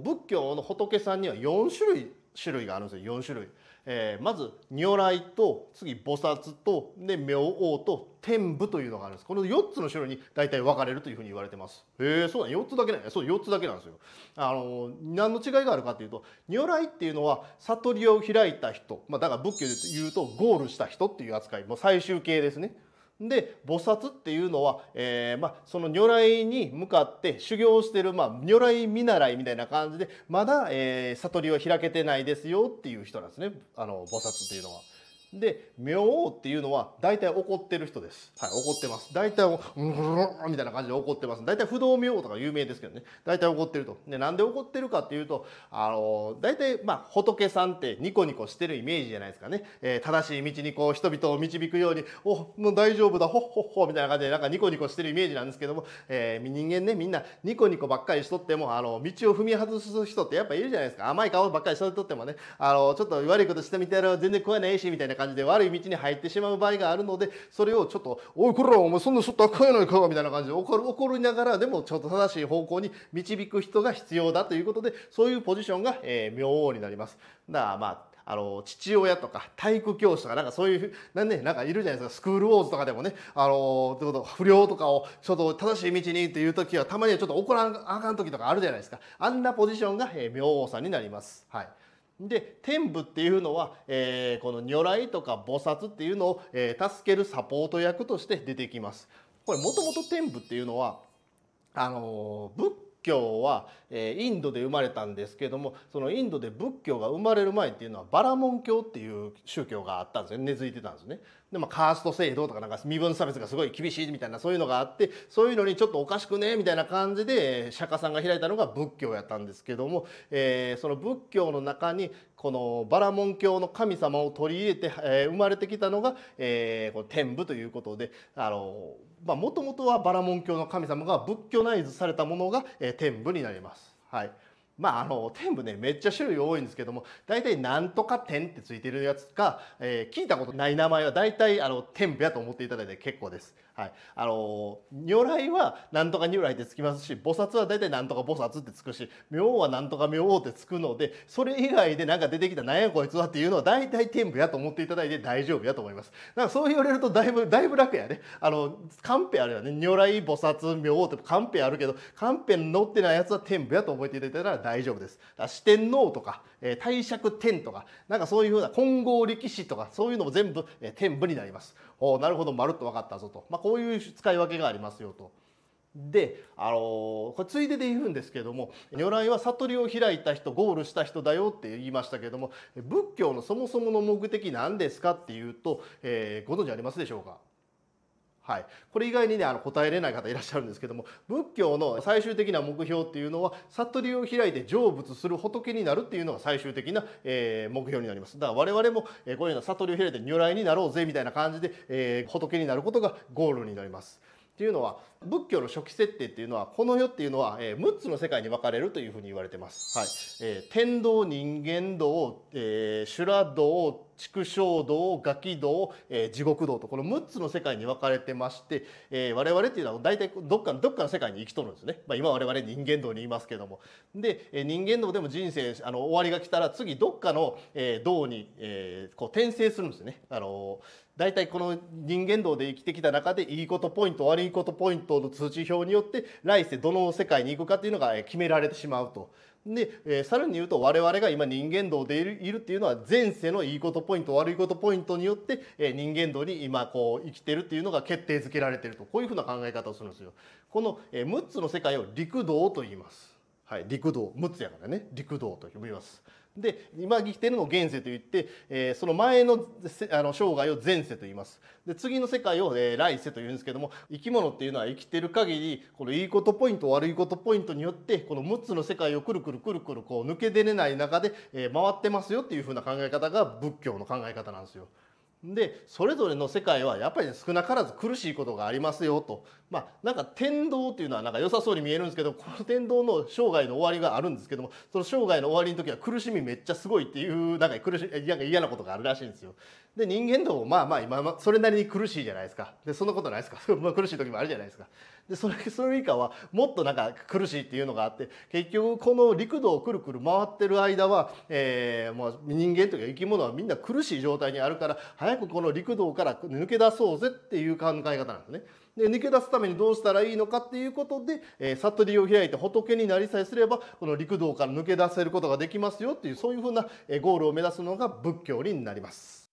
仏教の仏さんには4種類種類があるんですよ4種類、えー、まず如来と次菩薩とで明王と天部というのがあるんですこの4つの種類に大体分かれるというふうに言われてますへえそうだ4つだけなんそう4つだけなんですよあの何の違いがあるかっていうと如来っていうのは悟りを開いた人、まあ、だから仏教で言うとゴールした人っていう扱いもう最終形ですねで菩薩っていうのは、えーまあ、その如来に向かって修行してる、まあ、如来見習いみたいな感じでまだ、えー、悟りは開けてないですよっていう人なんですねあの菩薩っていうのは。で妙王っていうのは大体怒ってる人です、はい、怒ってます大体うんみたいな感じで怒ってます大体不動明王とか有名ですけどね大体怒ってるとでなんで怒ってるかっていうとあの大体まあ仏さんってニコニコしてるイメージじゃないですかね、えー、正しい道にこう人々を導くように「おもう大丈夫だほっほっほ」みたいな感じでなんかニコニコしてるイメージなんですけども、えー、人間ねみんなニコニコばっかりしとってもあの道を踏み外す人ってやっぱいるじゃないですか甘い顔ばっかりしとってもねあのちょっと悪いことしてみたら全然食わないしみたいな感じ感じで悪い道に入ってしまう場合があるのでそれをちょっと「おいこらお前そんなちょっとあかんやないか」みたいな感じで怒る怒りながらでもちょっと正しい方向に導く人が必要だということでそういうポジションが、えー、明王になります。だからまああの父親とか体育教師とかなんかそういうなん,、ね、なんかいるじゃないですかスクールウォーズとかでもねあのと不良とかをちょっと正しい道にっていう時はたまにはちょっと怒らんあかん時とかあるじゃないですかあんなポジションが、えー、明王さんになります。はいで天部っていうのは、えー、この如来とか菩薩っていうのを、えー、助けるサポート役として出てきます。これもともと天部っていうのはあのー、仏教は、えインドで生まれたんですけどもそのインドで仏教が生まれる前っていうのはバラモン教っていう宗教があったんですよ根付いてたんですね。でまあ、カースト制度とかなんか身分差別がすごい厳しいみたいなそういうのがあってそういうのにちょっとおかしくねみたいな感じで釈迦さんが開いたのが仏教やったんですけども、えー、その仏教の中にこのバラモン教の神様を取り入れて、えー、生まれてきたのが、えー、この天部ということであのもともとはバラモン教の神様が仏教内図されたものが、えー、天部になります。はいまあ、あの天部ねめっちゃ種類多いんですけども大体「なんとか天」ってついてるやつか、えー、聞いたことない名前は大体あの天部やと思っていただいて結構です。はい、あの如来はなんとか如来ってつきますし菩薩は大体なんとか菩薩ってつくし明はなんとか明王ってつくのでそれ以外で何か出てきたなやこいつはっていうのは大体天部やと思っていただいて大丈夫やと思いますなんかそう言われるとだいぶだいぶ楽やねあのカンペあるよね如来菩薩明王ってカンペあるけどカンペに載ってないやつは天部やと思っていただいたら大丈夫です四天王とか、えー、帝釈天とかなんかそういうふうな金剛力士とかそういうのも全部、えー、天部になりますおなるほどまるっと分かったぞと、まあこういう使い分けがありますよと。で、あのー、これついでで言うんですけども如来は悟りを開いた人ゴールした人だよって言いましたけども仏教のそもそもの目的何ですかっていうと、えー、ご存知ありますでしょうかはい、これ以外にねあの答えれない方いらっしゃるんですけども仏教の最終的な目標っていうのは悟りを開いて成仏する仏になるっていうのが最終的な、えー、目標になりますだから我々も、えこういうような悟りを開いて如来になろうぜみたいな感じで、えー、仏になることがゴールになります。っていうのは仏教の初期設定っていうのはこの世っていうのは、えー、6つの世界に分かれるというふうに言われてます。はいえー、天道人間道、えー、修羅道畜生道、ガキ道、えー、地獄道とこの6つの世界に分かれてまして、えー、我々っていうのは大体どっかどっかの世界に生きとるんですね、まあ、今我々人間道にいますけどもで、えー、人間道でも人生あの終わりが来たら次どっかの、えー、道に、えー、こう転生するんですね。あの大体この人間道で生きてきた中でいいことポイント悪いことポイントの通知表によって来世どの世界に行くかっていうのが決められてしまうと。で、えー、さらに言うと我々が今人間道でいるいるっていうのは前世のいいことポイント悪いことポイントによって、えー、人間道に今こう生きてるっていうのが決定づけられてるとこういうふうな考え方をするんですよ。この、えー、6つの世界を陸道と言います。はい、陸道6つやからね陸道と呼びます。で今生きているのを現世といって、えー、その前のあの生涯を前世と言いますで次の世界を、えー、来世というんですけども生き物っていうのは生きてる限りこのいいことポイント悪いことポイントによってこの6つの世界をくるくるくるくるこう抜け出れない中で、えー、回ってますよっていうふうな考え方が仏教の考え方なんですよ。でそれぞれの世界はやっぱり、ね、少なからず苦しいことがありますよと、まあ、なんか天道っていうのはなんか良さそうに見えるんですけどこの天道の生涯の終わりがあるんですけどもその生涯の終わりの時は苦しみめっちゃすごいっていうなんか苦しなんか嫌なことがあるらしいんですよ。で人間でもまあまあ今それなりに苦しいじゃないですかでそんなことないですか ま苦しい時もあるじゃないですか。でそれそれ以下はもっとなんか苦しいっていうのがあって結局この陸道をくるくる回ってる間は、えー、もう人間というか生き物はみんな苦しい状態にあるから早くこの陸道から抜け出そうぜっていう考え方なんですね。で抜け出すためにどうしたらいいのかっていうことで、えー、悟りを開いて仏になりさえすればこの陸道から抜け出せることができますよっていうそういうふうなゴールを目指すのが仏教になります。